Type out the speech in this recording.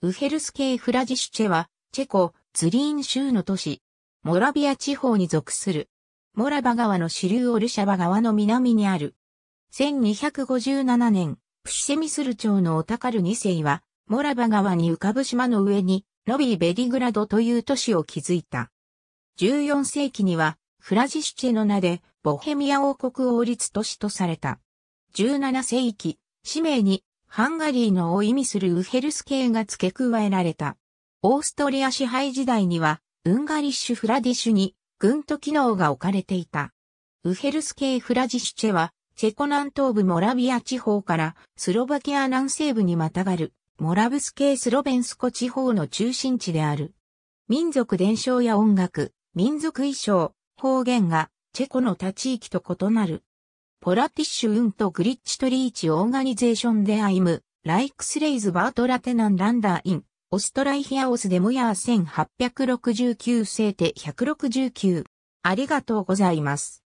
ウヘルス系フラジシュチェは、チェコ、ツリーン州の都市、モラビア地方に属する。モラバ川の支流オルシャバ川の南にある。1257年、プシセミスル町のオタカル2世は、モラバ川に浮かぶ島の上に、ノビーベリグラドという都市を築いた。14世紀には、フラジシュチェの名で、ボヘミア王国王立都市とされた。17世紀、市名にハンガリーのを意味するウヘルス系が付け加えられた。オーストリア支配時代には、ウンガリッシュフラディシュに、軍と機能が置かれていた。ウヘルス系フラジシュチェは、チェコ南東部モラビア地方からスロバキア南西部にまたがる、モラブス系スロベンスコ地方の中心地である。民族伝承や音楽、民族衣装、方言がチェコの他地域と異なる。ポラティッシュウントグリッチトリーチオーガニゼーションでアイム、ライクスレイズバートラテナンランダーイン、オストライヒアオスデモヤー1869聖手169。ありがとうございます。